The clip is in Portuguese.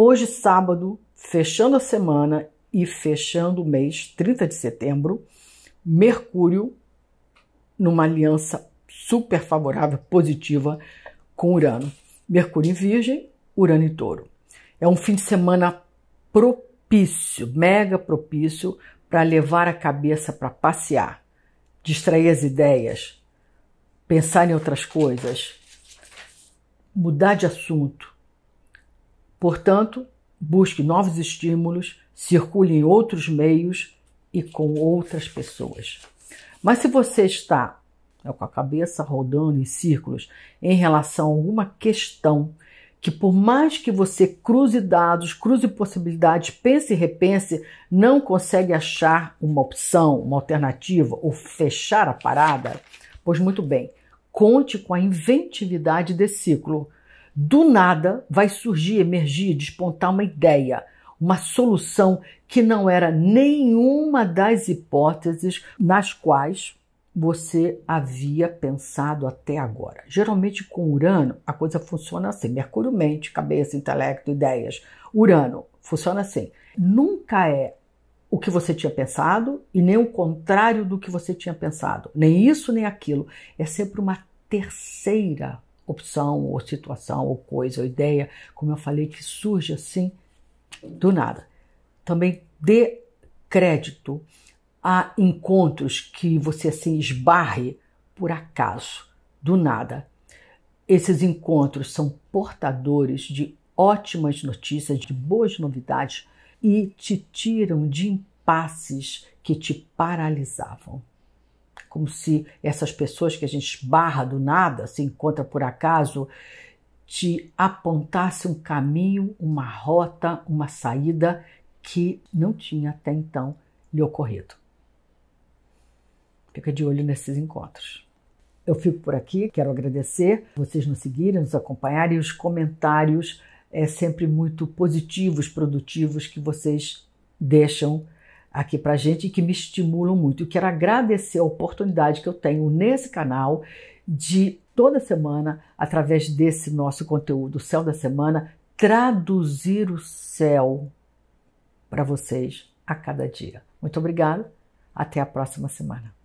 Hoje, sábado, fechando a semana e fechando o mês 30 de setembro, Mercúrio numa aliança super favorável, positiva com Urano. Mercúrio em Virgem, Urano em Touro. É um fim de semana propício, mega propício para levar a cabeça para passear, distrair as ideias, pensar em outras coisas, mudar de assunto, Portanto, busque novos estímulos, circule em outros meios e com outras pessoas. Mas se você está é, com a cabeça rodando em círculos em relação a alguma questão que por mais que você cruze dados, cruze possibilidades, pense e repense, não consegue achar uma opção, uma alternativa ou fechar a parada, pois muito bem, conte com a inventividade desse ciclo do nada vai surgir, emergir, despontar uma ideia, uma solução que não era nenhuma das hipóteses nas quais você havia pensado até agora. Geralmente com Urano a coisa funciona assim: Mercúrio mente, cabeça, intelecto, ideias. Urano funciona assim. Nunca é o que você tinha pensado e nem o contrário do que você tinha pensado. Nem isso nem aquilo. É sempre uma terceira opção, ou situação, ou coisa, ou ideia, como eu falei, que surge assim do nada. Também dê crédito a encontros que você assim esbarre por acaso, do nada. Esses encontros são portadores de ótimas notícias, de boas novidades e te tiram de impasses que te paralisavam como se essas pessoas que a gente barra do nada, se encontra por acaso, te apontasse um caminho, uma rota, uma saída que não tinha até então lhe ocorrido. Fica de olho nesses encontros. Eu fico por aqui, quero agradecer vocês nos seguirem, nos acompanharem, os comentários é sempre muito positivos, produtivos que vocês deixam aqui para gente e que me estimulam muito. Eu quero agradecer a oportunidade que eu tenho nesse canal de toda semana, através desse nosso conteúdo Céu da Semana, traduzir o céu para vocês a cada dia. Muito obrigada. Até a próxima semana.